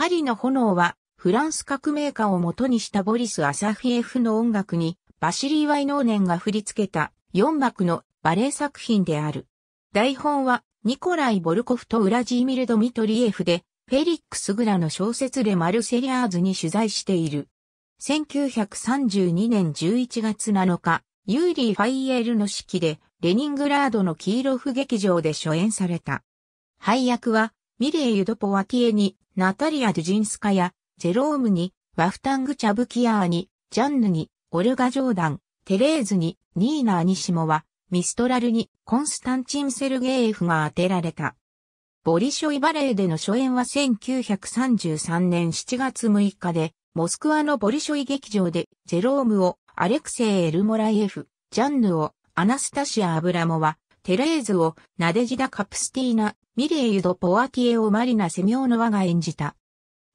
パリの炎は、フランス革命家を元にしたボリス・アサフィエフの音楽に、バシリー・ワイノーネンが振り付けた4幕のバレエ作品である。台本は、ニコライ・ボルコフとウラジーミル・ドミトリエフで、フェリックス・グラの小説でマルセリアーズに取材している。1932年11月7日、ユーリー・ファイエールの式で、レニングラードのキーロフ劇場で初演された。配役は、ミレー・ユドポワティエに、ナタリア・ドゥジンスカや、ジェロームに、ワフタング・チャブキアーに、ジャンヌに、オルガ・ジョーダン、テレーズに、ニーナ・アニシモワ、ミストラルに、コンスタンチン・セルゲーフが当てられた。ボリショイバレーでの初演は1933年7月6日で、モスクワのボリショイ劇場で、ジェロームをアレクセイ・エルモライエフ、ジャンヌをアナスタシア・アブラモワ、テレーズをナデジダ・カプスティーナ、ミレイユ・ド・ポワティエをマリナ・セミョーノワが演じた。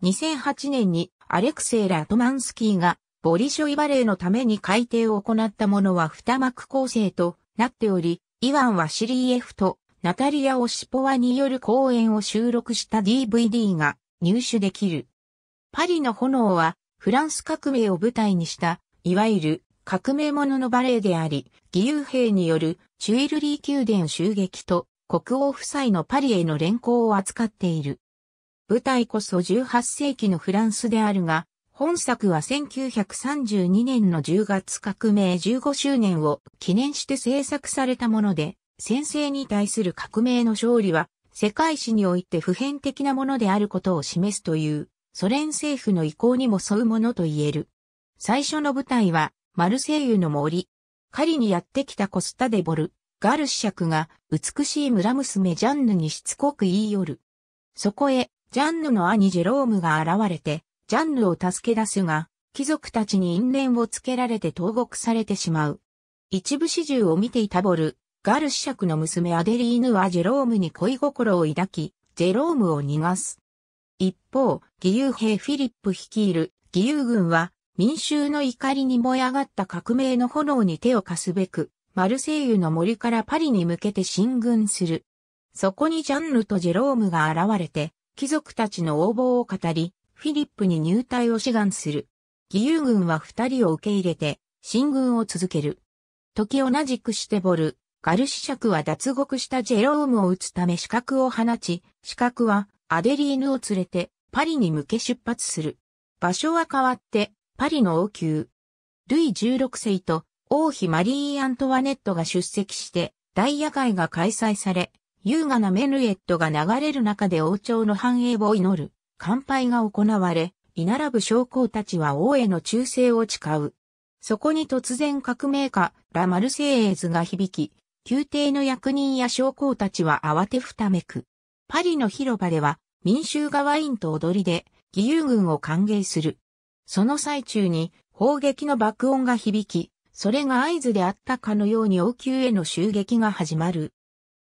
2008年にアレクセイ・ラトマンスキーがボリショイバレーのために改定を行ったものは二幕構成となっており、イワン・ワシリーエフとナタリア・オシポワによる公演を収録した DVD が入手できる。パリの炎はフランス革命を舞台にした、いわゆる革命者のバレエであり、義勇兵によるチュイルリー宮殿襲撃と国王夫妻のパリへの連行を扱っている。舞台こそ18世紀のフランスであるが、本作は1932年の10月革命15周年を記念して制作されたもので、先制に対する革命の勝利は世界史において普遍的なものであることを示すというソ連政府の意向にも沿うものと言える。最初の舞台はマルセイユの森。狩りにやってきたコスタデボル、ガルシクが美しい村娘ジャンヌにしつこく言い寄る。そこへ、ジャンヌの兄ジェロームが現れて、ジャンヌを助け出すが、貴族たちに因縁をつけられて投獄されてしまう。一部始終を見ていたボル、ガルシクの娘アデリーヌはジェロームに恋心を抱き、ジェロームを逃がす。一方、義勇兵フィリップ率いる義勇軍は民衆の怒りに燃え上がった革命の炎に手を貸すべく、マルセイユの森からパリに向けて進軍する。そこにジャンヌとジェロームが現れて、貴族たちの横暴を語り、フィリップに入隊を志願する。義勇軍は二人を受け入れて、進軍を続ける。時同じくしてボル、ガルシクは脱獄したジェロームを撃つため資格を放ち、資格はアデリーヌを連れてパリに向け出発する。場所は変わってパリの王宮。ルイ16世と王妃マリー・アントワネットが出席して大野外が開催され、優雅なメヌエットが流れる中で王朝の繁栄を祈る、乾杯が行われ、居並ぶ将校たちは王への忠誠を誓う。そこに突然革命家、ラ・マルセイエーズが響き、宮廷の役人や将校たちは慌てふためく。パリの広場では民衆がワインと踊りで義勇軍を歓迎する。その最中に砲撃の爆音が響き、それが合図であったかのように王宮への襲撃が始まる。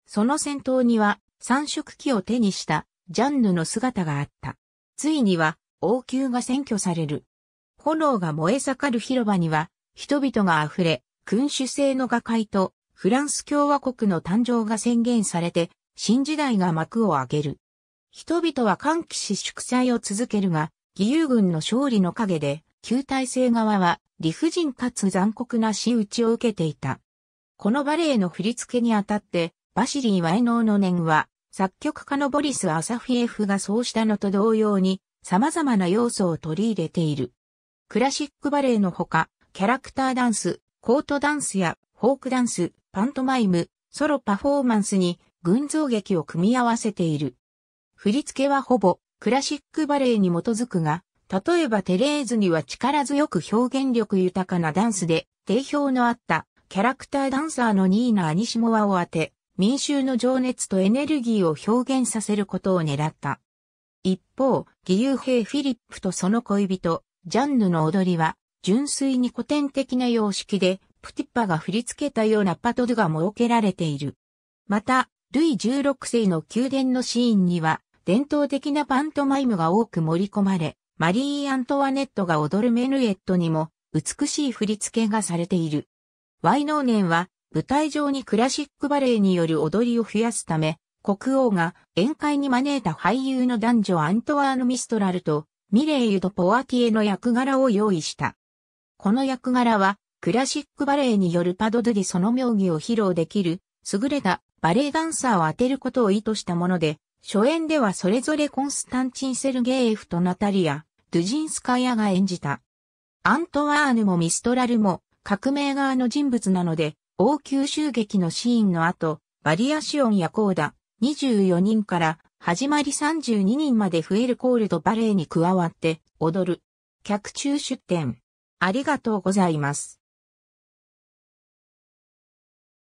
その戦闘には三色旗を手にしたジャンヌの姿があった。ついには王宮が占拠される。炎が燃え盛る広場には人々が溢れ、君主制の瓦解とフランス共和国の誕生が宣言されて、新時代が幕を開ける。人々は歓喜し祝祭を続けるが、義勇軍の勝利の陰で、旧体制側は理不尽かつ残酷な仕打ちを受けていた。このバレエの振り付けにあたって、バシリー・ワイノーの念は、作曲家のボリス・アサフィエフがそうしたのと同様に、様々な要素を取り入れている。クラシックバレエのほか、キャラクターダンス、コートダンスやフォークダンス、パントマイム、ソロパフォーマンスに群像劇を組み合わせている。振り付けはほぼクラシックバレエに基づくが、例えばテレーズには力強く表現力豊かなダンスで、定評のあったキャラクターダンサーのニーナ・アニシモワを当て、民衆の情熱とエネルギーを表現させることを狙った。一方、義勇兵フィリップとその恋人、ジャンヌの踊りは、純粋に古典的な様式で、プティッパが振り付けたようなパトドが設けられている。また、ルイ16世の宮殿のシーンには、伝統的なパントマイムが多く盛り込まれ、マリー・アントワネットが踊るメヌエットにも美しい振り付けがされている。ワイノーネンは舞台上にクラシックバレエによる踊りを増やすため、国王が宴会に招いた俳優の男女アントワーヌ・ミストラルとミレイユとポアティエの役柄を用意した。この役柄はクラシックバレエによるパドドゥディその妙技を披露できる優れたバレエダンサーを当てることを意図したもので、初演ではそれぞれコンスタンチン・セルゲーエフとナタリア、ドゥジンスカヤが演じた。アントワーヌもミストラルも革命側の人物なので、応急襲撃のシーンの後、バリアシオンやコーダ、24人から始まり32人まで増えるコールドバレーに加わって踊る。客中出展。ありがとうございます。